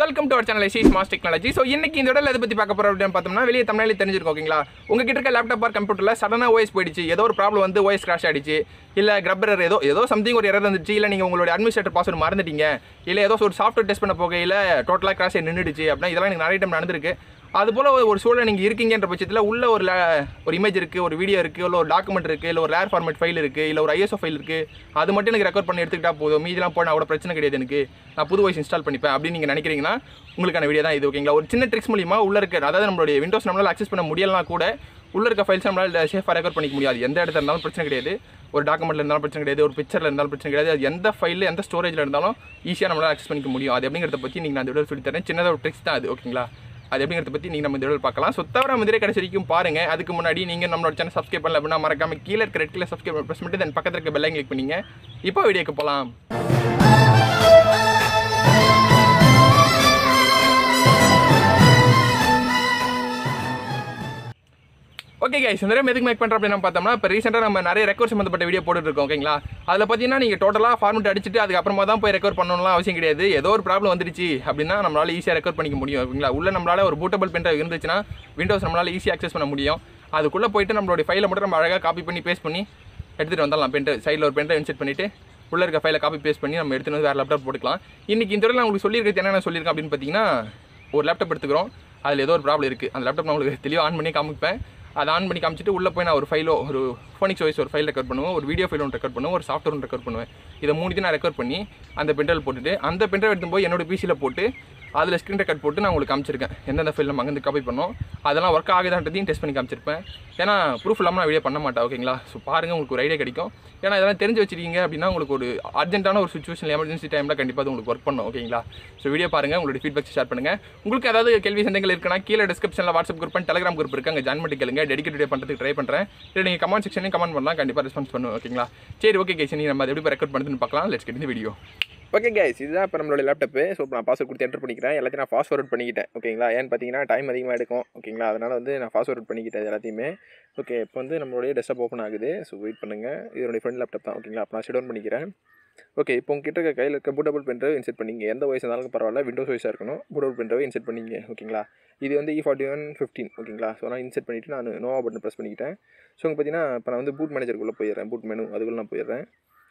welcome to our channel ஐசிஸ் mass technology so இன்னைக்கு இந்த இடத்துல இதை பற்றி பார்க்க போகிறோம் அப்படின்னு பார்த்தோம்னா வெளியே தமிழில் தெரிஞ்சிருக்கோம் ஓகேங்களா உங்ககிட்ட இருக்க லேப்டாப் ஆர் கம்ப்யூட்டரில் சடனாக ஓஎஸ் போயிடுச்சு ஏதோ ஒரு ப்ராப்ளம் வந்து ஒய்ஸ் கிராஷ் ஆயிடுச்சு இல்லை கிரப்பர் ஏதோ ஏதோ சம்திங் ஒரு இடம் இருந்துச்சு இல்லை நீங்கள் உங்களுடைய அட்மினிஸ்ட்ரேட்டர் பாஸ்வேர்ட் மறந்துட்டீங்க இல்லை ஏதோ ஒரு சாஃப்ட்வேர் டெஸ்ட் பண்ண போகையில் டோட்டலாக கிராஷ் நின்றுடுச்சு அப்படின்னா இதெல்லாம் எனக்கு நிறைய டைம் நடந்திருக்கு அது போல் ஒரு சூழலை நீங்கள் இருக்கீங்கன்ற பட்சத்தில் உள்ள ஒரு ஒரு இமேஜ் இருக்குது ஒரு வீடியோ இருக்குது இல்லை ஒரு டாக்குமெண்ட் இருக்குது இல்லை ஒரு ரேர் ஃபார்மேட் ஃபைல் இருக்குது இல்லை ஒரு ஐஎஸ்ஓ ஃபைல் இருக்குது அது மட்டும் எனக்கு ரெக்கார்ட் பண்ணி எடுத்துக்கிட்டால் போதும் மீதிலாம் போனால் கூட பிரச்சனை கிடையாது எனக்கு நான் புது வயசு இன்ஸ்டால் பண்ணிப்பேன் அப்படின்னு நீங்கள் நினைக்கிறீங்கன்னா உங்களுக்கான வீடியோ தான் இது ஓகேங்களா ஒரு சின்ன ட்ரிக்ஸ் மூலியமாக உள்ள இருக்கிற அதாவது நம்மளுடைய விண்டோஸ் நம்மளால் அக்சஸ் பண்ண முடியலனா கூட உள்ள இருக்க ஃபைல்ஸ் நம்மளால் சேஃபாக ரெக்கார்ட் பண்ணிக்க முடியாது எந்த இடத்துல இருந்தாலும் பிரச்சனை கிடையாது ஒரு டாக்குமெண்ட்டில் இருந்தாலும் பிரச்சனை கிடையாது ஒரு பிக்சரில் இருந்தாலும் பிரச்சனை கிடையாது எந்த ஃபைலில் எந்த ஸ்டோரேஜில் இருந்தாலும் ஈஸியாக நம்மளால் அக்சஸ் பண்ணிக்க முடியும் அது அப்படிங்கிறத பற்றி நீங்கள் நான் அந்த விட சொல்லித்தரேன் சின்னதாக ஒரு ட்ரிக்ஸ் தான் அது ஓகேங்களா அது எப்படிங்கிறத பற்றி நீங்கள் நம்ம இந்த வீடியோ பார்க்கலாம் ஸோ தவிர கடைசி வரைக்கும் பாருங்கள் அதுக்கு முன்னாடி நீங்கள் நம்மளோட சேனல் சப்ஸ்கிரைப் பண்ணல அப்படின்னா மறக்காமல் கீழே இருக்க ரெட் கீழே சப்ஸ்கிரைப் ப்ரெஸ் பண்ணிட்டு தென் பக்கத்தில் இருக்க கிளிக் பண்ணிங்க இப்போ வீடியோக்கு போகலாம் ஓகே கை சுந்தரம் எதுக்கு மேக் பண்ணுறோம் அப்படின்னு பார்த்தோம்னா இப்போ ரீசெண்டாக நம்ம நிறைய ரெக்கவர் சம்மந்தப்பட்ட வீடியோ போட்டுருக்கோம் ஓகேங்களா அதில் பார்த்தீங்கன்னா நீங்கள் டோட்டலாக ஃபார்மெட் அடிச்சுட்டு அதுக்கப்புறமா தான் போய் ரெக்கவர் பண்ணணும்லாம் அவசியம் கிடையாது ஏதோ ஒரு ப்ராப்ளம் வந்துருச்சு அப்படின்னா நம்மளால் ஈஸியாக ரெக்கவர் பண்ணிக்க முடியும் ஓகேங்களா உள்ள நம்மளால் ஒரு பூட்டபிள் பென் இருந்துச்சுன்னா விண்டோஸ் நம்மளால் ஈஸியாக அக்சஸ் பண்ண முடியும் அதுக்குள்ளே போயிட்டு நம்மளோட ஃபைலை மட்டும் நம்ம அழகாக காப்பி பண்ணி பேஸ்ட் பண்ணி எடுத்துகிட்டு வந்துடலாம் பென்ட் சைடில் ஒரு பென் இன்செட் பண்ணிவிட்டு உள்ளே இருக்க ஃபைலை காப்பி பேஸ்ட் பண்ணி நம்ம எடுத்துகிட்டு வந்து வேறு லேப்டாப் போட்டுக்கலாம் இன்றைக்கி இந்த நான் உங்களுக்கு சொல்லியிருக்கிறது என்னென்ன சொல்லியிருக்கேன் அப்படின்னு பார்த்தீங்கன்னா ஒரு லேப்டாப் எடுத்துக்கிறோம் அதில் ஏதோ ஒரு ப்ராப்ளம் இருக்குது அந்த லேப்டாப் நான் உங்களுக்கு தெளிவாக ஆன் பண்ணி காமிப்பேன் அதை ஆன் பண்ணி காமிச்சிட்டு உள்ளே போய் நான் ஒரு ஃபைலோ ஒரு ஃபோனிக்ஸ் வாய்ஸ் ஒரு ஃபைல் ரெக்கார்ட் பண்ணுவோம் ஒரு வீடியோ ஃபைல் ஒன்று ரெக்கார்ட் பண்ணுவோம் ஒரு சாஃப்ட்வேர் ஒன்று ரெக்கார்ட் பண்ணுவேன் இதை தான் நான் ரெக்கார்ட் பண்ணி அந்த பென்ட்ரைவ் போட்டுட்டு அந்த பென்ட்ரைவ் போய் என்னோட பிசியில் போட்டு அதில் ஸ்க்ரீன் கட் போட்டு நான் உங்களுக்கு காமிச்சிருக்கேன் எந்தெந்த ஃபைல் நம்ம அங்கேருந்து காப்பி பண்ணோம் அதெல்லாம் ஒர்க் ஆகுதான்றதையும் டெஸ்ட் பண்ணி காமிச்சிருப்பேன் ஏன்னா ப்ரூஃப் இல்லாமல் நான் வீடியோ பண்ண மாட்டேன் ஓகேங்களா ஸோ பாருங்கள் உங்களுக்கு ஒரு ஐடியா கிடைக்கும் ஏன்னா இதெல்லாம் தெரிஞ்சு வச்சிருக்கீங்க அப்படின்னா உங்களுக்கு ஒரு அர்ஜென்ட்டான ஒரு சுச்சுவேஷன் எமர்ஜென்சி டைமில் கண்டிப்பாக உங்களுக்கு ஒர்க் பண்ணும் ஓகேங்களா ஸோ வீடியோ பாருங்கள் உங்களுடைய ஃபீட்பேக் ஷேர் பண்ணுங்கள் உங்களுக்கு ஏதாவது கேள்வி சந்தைகள் இருக்குன்னா கீழே டிஸ்கிரிப்ஷனில் வாட்ஸ்அப் குரூப் டெலிகிராம் குரூப் இருக்குது அங்கே ஜாயின் பண்ணி கேளுங்க டெடிக்கேட் பண்ணுறதுக்கு ட்ரை பண்ணுறேன் இல்லை நீங்கள் கமெண்ட் செக்ஷனே கமெண்ட் பண்ணலாம் கண்டிப்பாக ரெஸ்பான்ஸ் பண்ணுவோம் ஓகேங்களா சரி ஓகே கேஷ் நம்ம எப்படி ரெக்கார்ட் பண்ணுறதுன்னு பார்க்கலாம் லெட்ஸ் கெட் இந்த வீடியோ ஓகே கேஸ் இதுதான் இப்போ நம்மளோட லேப்டாப்பு ஸோ இப்போ நான் பாஸ்வேர்ட் கொடுத்து என்டர் பண்ணிக்கிறேன் எல்லாத்தையும் நான் ஃபாஸ்ட் பண்ணிக்கிட்டேன் ஓகேங்களா ஏன்னு பார்த்தீங்கன்னா டைம் அதிகமாக எடுக்கும் ஓகேங்களா அதனால் வந்து நான் ஃபாஸ்ட்வர்ட் பண்ணிக்கிட்டேன் எல்லாத்தையுமே ஓகே இப்போ வந்து நம்மளுடைய டெஸ்டாப் ஓப்பன் ஆகுது ஸோ வெயிட் பண்ணுங்கள் இதனுடைய ஃப்ரெண்ட் லேப்டாப் தான் ஓகேங்களா அப்போ நான் ஷெட் ஆன் பண்ணிக்கிறேன் ஓகே இப்போ உங்ககிட்ட இருக்க கையில் இருக்க பூட்டபிள் பென் ட்ரைவ் இன்செட் பண்ணிங்க எந்த வயசு இருந்தாலும் பரவாயில்ல விண்டோஸ் வயசாக இருக்கணும் பூட்டபிள் பென் ட்ரைவ் இன்செட் பண்ணிங்க ஓகேங்களா இது வந்து இ ஃபார்ட்டி ஒன் ஃபிஃப்டின் ஓகேங்களா ஸோ நான் இன்செட் பண்ணிவிட்டு நான் நோவா பட்டன் ப்ரெஸ் பண்ணிக்கிட்டேன் ஸோ உங்களுக்கு பார்த்தீங்கன்னா இப்போ நான் வந்து பூட் மேனேஜருக்குள்ளே போயிடுறேன் பூட் மெனு அதுக்குள்ளே நான் போயிடுறேன்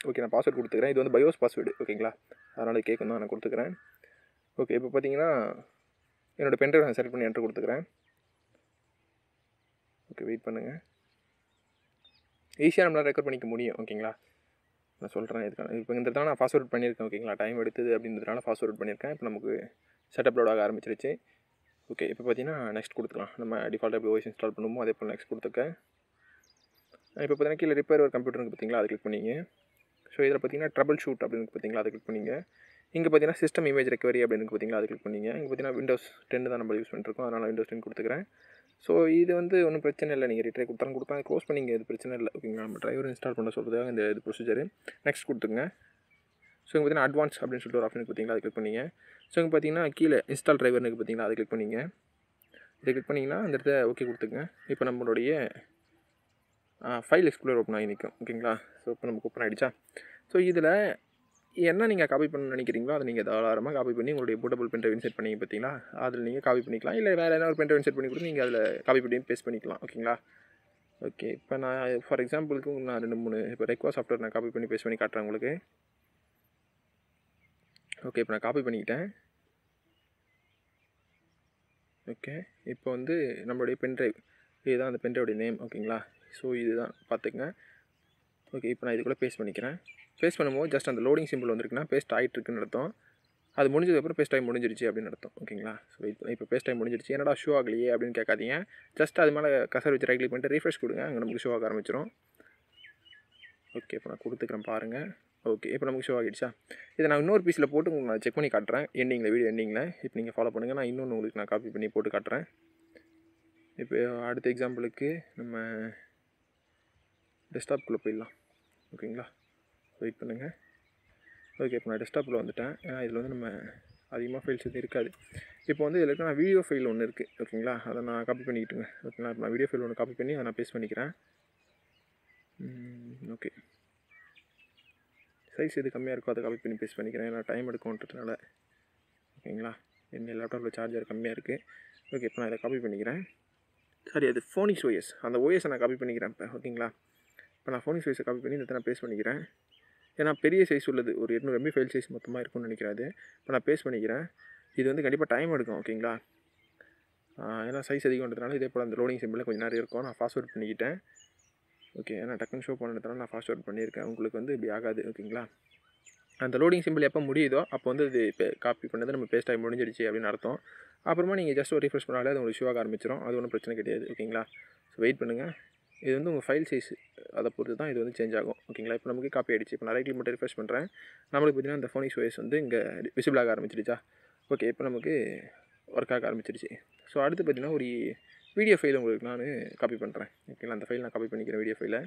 ஓகே நான் பாஸ்வேர்ட் கொடுத்துக்கிறேன் இது வந்து பயோஸ் பாஸ்வேர்டு ஓகேங்களா அதனால் கேட்கும் தான் நான் கொடுத்துக்கிறேன் ஓகே இப்போ பார்த்தீங்கன்னா என்னோடய பென்ட்ரைவ் நான் செலக்ட் பண்ணி என்ட்ரு கொடுத்துக்கிறேன் ஓகே வெயிட் பண்ணுங்கள் ஈஸியாக நம்மளால் ரெக்கார்ட் பண்ணிக்க முடியும் ஓகேங்களா நான் சொல்கிறேன் இதுக்கான இப்போ இந்த நான் ஃபாஸ்ட்வேர்ட் பண்ணியிருக்கேன் ஓகேங்களா டைம் எடுத்தது அப்படின்றதுனால ஃபாஸ்ட்வேர்ட் பண்ணியிருக்கேன் இப்போ நமக்கு செட்டப் லோட் ஆக ஆரம்பிச்சிருச்சு ஓகே இப்போ பார்த்தீங்கன்னா நெக்ஸ்ட் கொடுத்துக்கலாம் நம்ம டிஃபால்ட்டாக எப்படி ஓய்ஸ் இன்ஸ்டால் பண்ணுவோம் அதே போல் நெக்ஸ்ட் கொடுத்துருக்கேன் இப்போ பார்த்தீங்கன்னா கீழே ரிப்பேர் ஒரு கம்ப்யூட்டருக்கு பார்த்தீங்களா அது கிளிக் பண்ணிங்க ஸோ இதில் பார்த்தீங்கன்னா ட்ரபுள் ஷூட் அப்படின்னு பார்த்தீங்களா அதை கிளிக் பண்ணிங்க இங்கே பார்த்தீங்கன்னா சிஸ்டம் இமேஜ் ரெக்கவரி அப்படின்னு பார்த்தீங்கன்னா அதை கிளிக் பண்ணிங்க இங்கே பார்த்தீங்கன்னா விண்டோஸ் டென் தான் நம்ம யூஸ் பண்ணிருக்கோம் அதனால் விண்டோஸ் டென் கொடுத்துக்கிறேன் ஸோ இது வந்து ஒன்றும் பிரச்சனை இல்லை நீங்கள் ரிட்ரை கொடுத்தாலும் கொடுப்பாங்க க்ளோஸ் பண்ணிங்க இது பிரச்சனை இல்லை ஓகேங்களா நம்ம டிரைவர் இன்ஸ்டால் பண்ண சொல்கிறதுக்காக இந்த இது ப்ரொசீஜர் நெக்ஸ்ட் கொடுத்துங்க ஸோ இங்கே பார்த்தீங்கன்னா அட்வான்ஸ் அப்படின்னு சொல்லிட்டு ஒரு ஆப்ஷன் பார்த்தீங்களா அதை கிளிக் பண்ணிங்க ஸோ இங்கே பார்த்தீங்கன்னா கீழே இன்ஸ்டால் டிரைவர்னுக்கு பார்த்தீங்களா அதை கிளிக் பண்ணிங்க இதை கிளிக் பண்ணிங்கன்னா அந்த இடத்த ஓகே கொடுத்துங்க இப்போ நம்மளுடைய ஃபைல் எக்ஸ்ப்ளோர் ஓப்பன் ஆகி நிற்கும் ஓகேங்களா ஸோ இப்போ நமக்கு ஓப்பன் ஆகிடுச்சா ஸோ இதில் என்ன நீங்கள் காப்பி பண்ண நினைக்கிறீங்களோ அதை நீங்கள் தாராளமாக காப்பி பண்ணி உங்களுடைய போட்டபுள் பென்ட்ரை இன்செட் பண்ணி பார்த்தீங்களா அதில் நீங்கள் காப்பி பண்ணிக்கலாம் இல்லை வேறு ஏதாவது ஒரு பென்ட்ரைவ் இன்செட் பண்ணி கொடுத்து நீங்கள் அதில் காப்பி பண்ணி பேஸ்ட் பண்ணிக்கலாம் ஓகேங்களா ஓகே இப்போ நான் ஃபார் எக்ஸாம்பிளுக்கு நான் ரெண்டு மூணு இப்போ ரெக்வா சாஃப்ட்வேர் நான் காப்பி பண்ணி பேஸ்ட் பண்ணி காட்டுறேன் உங்களுக்கு ஓகே இப்போ நான் காப்பி பண்ணிக்கிட்டேன் ஓகே இப்போ வந்து நம்மளுடைய பென்ட்ரைவ் இதுதான் அந்த பென்ட்ரைவுடைய நேம் ஓகேங்களா ஸோ இதுதான் பார்த்துக்கங்க ஓகே இப்போ நான் இதுக்குள்ளே பேஸ்ட் பண்ணிக்கிறேன் பேஸ்ட் பண்ணும்போது ஜஸ்ட் அந்த லோடிங் சிம்பிள் வந்துருக்குன்னா பேஸ்ட் ஆகிட்டு இருக்குன்னு அது முடிஞ்சதுக்கப்புறம் பேஸ்ட் டைம் முடிஞ்சிருச்சு அப்படின்னு நடத்தும் ஓகேங்களா ஸோ இப்போ இப்போ பேஸ்ட் டைம் முடிஞ்சிருச்சு என்னடா ஷோ ஆகலையே அப்படின்னு கேட்காதீங்க ஜஸ்ட் அது மேலே கசர் வச்சு ரைட் பண்ணிட்டு ரீஃப்ரெஷ் கொடுங்க அங்கே நமக்கு ஷோ ஆக ஆரம்பிச்சிடும் ஓகே இப்போ நான் கொடுத்துக்கிறேன் பாருங்கள் ஓகே இப்போ நமக்கு ஷோ ஆகிடுச்சா இதை நான் இன்னொரு பீஸில் போட்டு உங்களுக்கு நான் செக் பண்ணி காட்டுறேன் எண்டிங்கில் வீடியோ எண்டிங்கில் இப்போ நீங்கள் ஃபாலோ பண்ணுங்கள் நான் இன்னொன்று உங்களுக்கு நான் காப்பி பண்ணி போட்டு காட்டுறேன் இப்போ அடுத்த எக்ஸாம்பிளுக்கு நம்ம டெஸ்க்டாப்குள்ளே போயிடலாம் ஓகேங்களா வெயிட் பண்ணுங்கள் ஓகே இப்போ நான் டெஸ்க்டாப்பில் வந்துவிட்டேன் ஏன்னா இதில் வந்து நம்ம அதிகமாக ஃபைல்ஸ் எதுவும் இருக்காது இப்போ வந்து இதில் நான் வீடியோ ஃபைல் ஒன்று இருக்குது ஓகேங்களா அதை நான் காப்பி பண்ணிக்கிட்டுங்க ஓகேங்களா இப்போ நான் வீடியோ ஃபைல் ஒன்று காப்பி பண்ணி அதை நான் பேஸ் பண்ணிக்கிறேன் ஓகே சைஸ் எது கம்மியாக இருக்கோ அதை காப்பி பண்ணி பேஸ் பண்ணிக்கிறேன் ஏன்னா டைம் எடுக்கும்ன்றதுனால ஓகேங்களா என்ன லேப்டாப்பில் சார்ஜர் கம்மியாக இருக்குது ஓகே இப்போ நான் இதை காப்பி பண்ணிக்கிறேன் சாரி அது ஃபோனிக்ஸ் ஓஎஸ் அந்த ஓஎஸ் நான் காப்பி பண்ணிக்கிறேன் இப்போ ஓகேங்களா இப்போ நான் ஃபோனிங் சைஸை காப்பி பண்ணி இந்த நான் பேஸ் பண்ணிக்கிறேன் ஏன்னா பெரிய சைஸ் உள்ளது ஒரு எட்நூறு எம்பி ஃபைல் சைஸ் மொத்தமாக இருக்கும்னு நினைக்கிறாது இப்போ நான் பேஸ் பண்ணிக்கிறேன் இது வந்து கண்டிப்பாக டைம் எடுக்கும் ஓகேங்களா ஏன்னா சைஸ் அதிகம்ன்றதுனால இதே போல் அந்த லோடிங் சிம்பிளில் கொஞ்சம் நேரம் இருக்கும் நான் பாஸ்வேர்ட் பண்ணிக்கிட்டேன் ஓகே ஏன்னா டக்குன்னு ஷோ பண்ணுறதுனால நான் பாஸ்வேர்ட் பண்ணியிருக்கேன் உங்களுக்கு வந்து இப்படி ஆகாது ஓகேங்களா அந்த லோடிங் சிம்பிள் எப்போ முடியுதோ அப்போ வந்து இது காப்பி பண்ணது நம்ம பேஸ்ட் ஆகி முடிஞ்சிடுச்சு அப்படின்னு அர்த்தம் அப்புறமா நீங்கள் ஜஸ்ட் ஒரு ரிஃப்ரெஷ் பண்ணாலே அது உங்களுக்கு ஷோ ஆக ஆரம்பிச்சிடும் அது ஒன்றும் பிரச்சனை கிடையாது ஓகேங்களா ஸோ வெயிட் பண்ணுங்கள் இது வந்து உங்கள் ஃபைல் சைஸ் அதை பொறுத்து தான் இது வந்து சேஞ்ச் ஆகும் ஓகேங்களா இப்போ நமக்கு காப்பி ஆகிடுச்சு இப்போ நான் ரைட்டில் மட்டும் ரிஃப்ரெஷ் பண்ணுறேன் நம்மளுக்கு பார்த்தீங்கன்னா அந்த ஃபோனிக்ஸ் ஓஎஸ் வந்து இங்கே விசிபிள் ஆக ஆரம்பிச்சிடுச்சா ஓகே இப்போ நமக்கு ஒர்க் ஆக ஆரம்பிச்சிருச்சு ஸோ அடுத்து பார்த்திங்கன்னா ஒரு வீடியோ ஃபைல் உங்களுக்கு நான் காப்பி பண்ணுறேன் ஓகேங்களா அந்த ஃபைல் நான் காப்பி பண்ணிக்கிறேன் வீடியோ ஃபைலை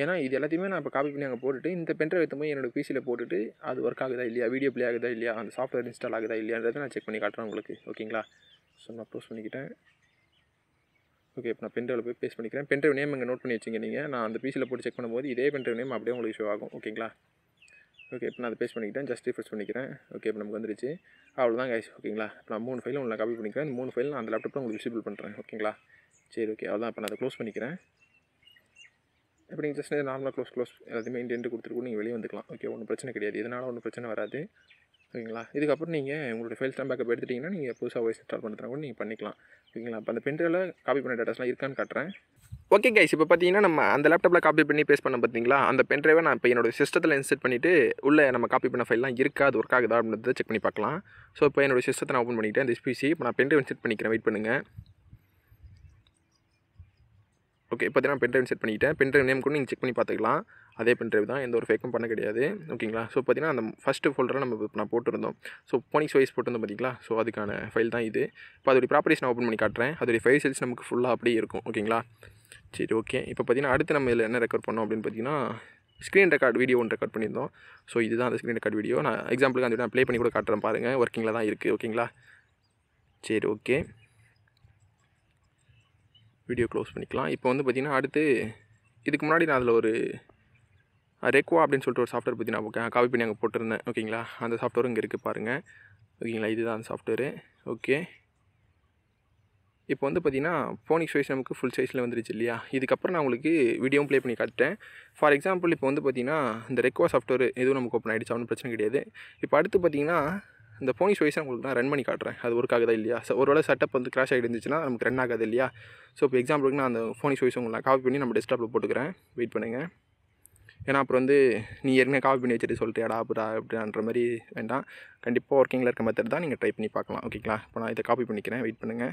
ஏன்னா இது எல்லாத்தையுமே நான் இப்போ காப்பி பண்ணி அங்கே போட்டுட்டு இந்த பென்ட்ரை எடுத்து போய் என்னோடய பிசியில் போட்டுட்டு அது ஒர்க் ஆகுதா இல்லையா வீடியோ ப்ளே ஆகுதா இல்லையா அந்த சாஃப்ட்வேர் இன்ஸ்டால் ஆகுதா இல்லையான்றதை நான் செக் பண்ணி காட்டுறேன் உங்களுக்கு ஓகேங்களா ஸோ நான் ப்ரோஸ் பண்ணிக்கிட்டேன் ஓகே இப்போ நான் பென்ட்ரைவில் போய் பேஸ் பண்ணிக்கிறேன் பென்ட்ரைவ் நேம் இங்கே நோட் பண்ணி வச்சுங்க நீங்கள் நான் அந்த பிசியில் போட்டு செக் பண்ணும்போது இதே பென்ட்ரைவ் நேம் அப்படியே உங்களுக்கு ஷோ ஆகும் ஓகேங்களா ஓகே இப்போ நான் அதை பேஸ் பண்ணிக்கிட்டேன் ஜஸ்ட் ரிஃப்ரெஷ் பண்ணிக்கிறேன் ஓகே இப்போ நமக்கு வந்துருச்சு அவ்வளோதான் கைஸ் ஓகேங்களா இப்போ நான் மூணு ஃபைல் உங்களை காப்பி பண்ணிக்கிறேன் மூணு ஃபைல் நான் அந்த லேப்டாப்பில் உங்களுக்கு விசிபிள் பண்ணுறேன் ஓகேங்களா சரி ஓகே அவ்வளோதான் இப்போ நான் அதை க்ளோஸ் பண்ணிக்கிறேன் எப்படி நீங்கள் ஜஸ்ட் நார்மலாக க்ளோஸ் க்ளோஸ் எல்லாத்தையுமே இன்டென்ட் கொடுத்துருக்கோம் நீங்கள் வெளியே வந்துக்கலாம் ஓகே ஒன்றும் பிரச்சனை கிடையாது இதனால் ஒன்றும் பிரச்சனை வராது ஓகேங்களா இதுக்கப்புறம் நீங்கள் உங்களுடைய ஃபைல் ஸ்டாம் பேக்கப் எடுத்துட்டிங்கன்னா நீங்கள் புதுசாக வாய்ஸ் இன்ஸ்டால் பண்ணுறா கூட நீங்கள் பண்ணிக்கலாம் ஓகேங்களா இப்போ அந்த பென்ட்ரைவில் காப்பி பண்ண டேட்டாஸ்லாம் இருக்கான்னு காட்டுறேன் ஓகே கைஸ் இப்போ பார்த்தீங்கன்னா நம்ம அந்த லேப்டாப்பில் காப்பி பண்ணி பேஸ் பண்ண பார்த்தீங்களா அந்த பென்ட்ரைவை நான் இப்போ என்னோடய சிஸ்டத்தில் இன்சர்ட் பண்ணிவிட்டு உள்ளே நம்ம காப்பி பண்ண ஃபைல்லாம் இருக்கா அது ஒர்க் ஆகுதா அப்படின்றத செக் பண்ணி பார்க்கலாம் ஸோ இப்போ என்னோடய சிஸ்டத்தை நான் ஓப்பன் பண்ணிவிட்டு அந்த எஸ்பிசி இப்போ நான் பென்ட்ரைவ் இன்சர்ட் பண்ணிக்கிறேன் வெயிட் பண்ணுங்கள் ஓகே இப்போ நான் பென்ட்ரைவ் செட் பண்ணிக்கிட்டேன் பென்ட்ரைவ் நேம் கூட நீங்கள் செக் பண்ணி பார்த்துக்கலாம் அதே பென்ட்ரைவ் தான் எந்த ஒரு ஃபேக்கும் பண்ண கிடையாது ஓகேங்களா ஸோ பார்த்திங்கன்னா அந்த ஃபஸ்ட்டு ஃபோல்டரை நம்ம நான் போட்டிருந்தோம் ஸோ போனிக்ஸ் வைஸ் போட்டிருந்தோம் பார்த்திங்களா ஸோ அதுக்கான ஃபைல் தான் இது இப்போ அதோடைய ப்ராப்பர்ட்டிஸ் நான் ஓப்பன் பண்ணி காட்டுறேன் அதோடைய ஃபைவ் செல்ஸ் நமக்கு ஃபுல்லாக அப்படியே இருக்கும் ஓகேங்களா சரி ஓகே இப்போ பார்த்திங்கன்னா அடுத்து நம்ம இதில் என்ன ரெக்கார்ட் பண்ணோம் அப்படின்னு பார்த்திங்கன்னா ஸ்க்ரீன் ரெக்கார்ட் வீடியோ ஒன்று ரெக்கார்ட் பண்ணியிருந்தோம் ஸோ இதுதான் அந்த ஸ்க்ரீன் ரெக்கார்ட் வீடியோ நான் எக்ஸாம்பிளுக்கு அந்த நான் ப்ளே பண்ணி கூட காட்டுறேன் பாருங்கள் ஒர்க்கிங்கில் தான் இருக்குது ஓகேங்களா சரி ஓகே வீடியோ க்ளோஸ் பண்ணிக்கலாம் இப்போ வந்து பார்த்திங்கன்னா அடுத்து இதுக்கு முன்னாடி நான் அதில் ஒரு ரெக்வா அப்படின்னு சொல்லிட்டு ஒரு சாஃப்ட்வேர் பற்றி நான் காப்பி பண்ணி அங்கே போட்டிருந்தேன் ஓகேங்களா அந்த சாஃப்ட்வேரும் இங்கே இருக்குது பாருங்கள் ஓகேங்களா இதுதான் அந்த சாஃப்ட்வேரு ஓகே இப்போ வந்து பார்த்திங்கன்னா ஃபோனிக் சைஸ் நமக்கு ஃபுல் சைஸில் வந்துருச்சு இல்லையா இதுக்கப்புறம் நான் உங்களுக்கு வீடியோவும் ப்ளே பண்ணி காட்டுறேன் ஃபார் எக்ஸாம்பிள் இப்போ வந்து பார்த்திங்கன்னா இந்த ரெக்வா சாஃப்ட்வேர் எதுவும் நமக்கு ஓப்பன் ஆகிடுச்சு அவனு பிரச்சனை கிடையாது இப்போ அடுத்து பார்த்திங்கன்னா இந்த ஃபோனி வைஸ் உங்களுக்கு நான் ரன் பண்ணி காட்டுறேன் அது ஒர்க் ஆகுதா இல்லையா ஒரு வேளை செட்டப் வந்து கிராஷ் ஆகிட்டு நமக்கு ரன் ஆகாது இல்லையா ஸோ இப்போ எக்ஸாம்பிளுக்கு நான் அந்த ஃபோனி வைஸ் உங்களுக்கு நான் காப்பி பண்ணி நம்ம டெஸ்க்டாப்பில் போட்டுக்கிறேன் வெயிட் பண்ணுங்கள் ஏன்னா அப்புறம் வந்து நீ ஏற்கனவே காப்பி பண்ணி வச்சுட்டு சொல்லிட்டியாடா அப்படிடா அப்படின்ற மாதிரி வேண்டாம் கண்டிப்பாக ஒர்க்கிங்கில் இருக்க மாதிரி தான் நீங்கள் ட்ரை பண்ணி பார்க்கலாம் ஓகேங்களா இப்போ நான் இதை காப்பி பண்ணிக்கிறேன் வெயிட் பண்ணுங்கள்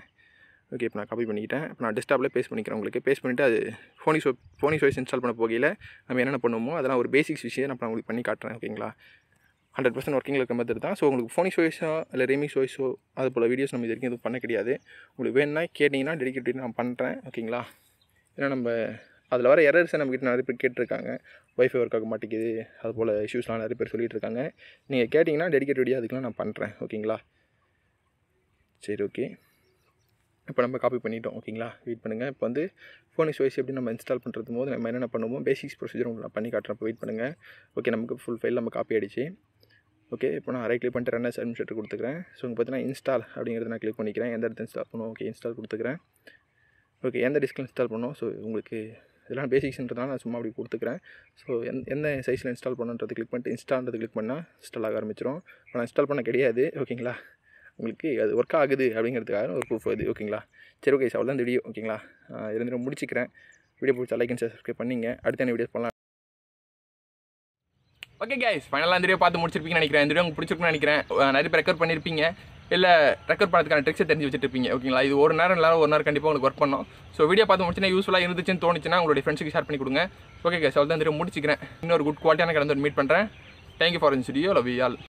ஓகே இப்போ நான் காப்பி பண்ணிக்கிட்டேன் இப்போ நான் டிஸ்டாப்லேயே பேஸ் பண்ணிக்கிறேன் உங்களுக்கு பேஸ் பண்ணிவிட்டு அது ஃபோனிக்ஸ் ஃபோனி சோய்ஸ் இன்ஸ்டால் பண்ண போகையில் நம்ம என்னென்ன பண்ணுவோமோ அதெல்லாம் ஒரு பேசிக்ஸ் விஷயம் நான் உங்களுக்கு பண்ணி காட்டுறேன் ஓகேங்களா ஹண்ட்ரட் பர்சன்ட் ஒர்க்கிங்கில் இருக்க மாதிரி தான் ஸோ உங்களுக்கு ஃபோனி சோய்ஸோ இல்லை ரெமிக்ஸ் சோய்ஸோ அது போல் வீடியோஸ் நம்ம இது வரைக்கும் எதுவும் பண்ண கிடையாது உங்களுக்கு வேணும்னா கேட்டிங்கன்னா டெடிக்கேட் நான் பண்ணுறேன் ஓகேங்களா ஏன்னா நம்ம அதில் வர எரர்ஸை நம்மக்கிட்ட நிறைய பேர் கேட்டிருக்காங்க ஒய்ஃபை ஒர்க் ஆக மாட்டேங்குது அது போல் இஷ்யூஸ்லாம் நிறைய பேர் சொல்லிகிட்டு இருக்காங்க நீங்கள் கேட்டிங்கன்னா டெடிக்கேட் வீடியோ அதுக்கெலாம் நான் பண்ணுறேன் ஓகேங்களா சரி ஓகே இப்போ நம்ம காப்பி பண்ணிட்டோம் ஓகேங்களா வெயிட் பண்ணுங்கள் இப்போ வந்து ஃபோன் இஸ் வைஸ் எப்படி நம்ம இன்ஸ்டால் பண்ணுறது போது நம்ம என்னென்ன பண்ணுவோம் பேசிக்ஸ் ப்ரொசீஜர் உங்களுக்கு நான் பண்ணி காட்டுறேன் வெயிட் பண்ணுங்கள் ஓகே நமக்கு ஃபுல் ஃபைல் நம்ம காப்பி ஆகிடுச்சு ஓகே இப்போ நான் அரை கிளிக் பண்ணிட்டு ரெண்டு அட்மினிஸ்ட்ரேட்டர் கொடுத்துக்கிறேன் ஸோ இங்கே பார்த்தீங்கன்னா இன்ஸ்டால் அப்படிங்கிறத நான் கிளிக் பண்ணிக்கிறேன் எந்த இடத்துல இன்ஸ்டால் பண்ணுவோம் ஓகே இன்ஸ்டால் கொடுத்துக்கிறேன் ஓகே எந்த டிஸ்கில் இன்ஸ்டால் பண்ணுவோம் ஸோ உங்களுக்கு இதெல்லாம் பேசிக்ஸ்ன்றதுனால நான் சும்மா அப்படி கொடுத்துக்கிறேன் ஸோ எந் எந்த சைஸில் இன்ஸ்டால் பண்ணுன்றது கிளிக் பண்ணிட்டு இன்ஸ்டால்ன்றது கிளிக் பண்ணால் இன்ஸ்டால் ஆக ஆரம்பிச்சிடும் நான் இன்ஸ்டால் பண்ண கிடையாது ஓகேங்களா உங்களுக்கு அது ஒர்க் ஆகுது அப்படிங்கிறதுக்காக ஒரு ப்ரூஃப் இது ஓகேங்களா சரி ஓகே சார் தான் வீடியோ ஓகேங்களா இருந்துட்டு முடிச்சிக்கிறேன் வீடியோ பிடிச்சா லைக் அண்ட் சப்ஸ்கிரைப் பண்ணிங்க அடுத்த வீடியோ பண்ணலாம் ஓகே கேஸ் ஃபைனலாக இந்த வீடியோ பார்த்து முடிச்சிருப்பீங்கன்னு நினைக்கிறேன் இந்த வீடியோ உங்களுக்கு பிடிச்சிருக்குன்னு நினைக்கிறேன் நிறைய பேர் ரெக்கவர் பண்ணியிருப்பீங்க இல்லை ரெக்கவர் பண்ணதுக்கான ட்ரிக்ஸை தெரிஞ்சு வச்சுருப்பீங்க ஓகேங்களா இது ஒரு நேரம் எல்லாரும் ஒரு நேரம் கண்டிப்பாக உங்களுக்கு ஒர்க் பண்ணோம் ஸோ வீடியோ பார்த்து முடிச்சுன்னா யூஸ்ஃபுல்லாக இருந்துச்சுன்னு தோணுச்சுன்னா உங்களுடைய ஃப்ரெண்ட்ஸுக்கு ஷேர் பண்ணி கொடுங்க ஓகே சார் அவள் தான் முடிச்சுக்கிறேன் இன்னொரு குட் குவாலிட்டியான கடந்து மீட் பண்ணுறேன் thank you for in video love all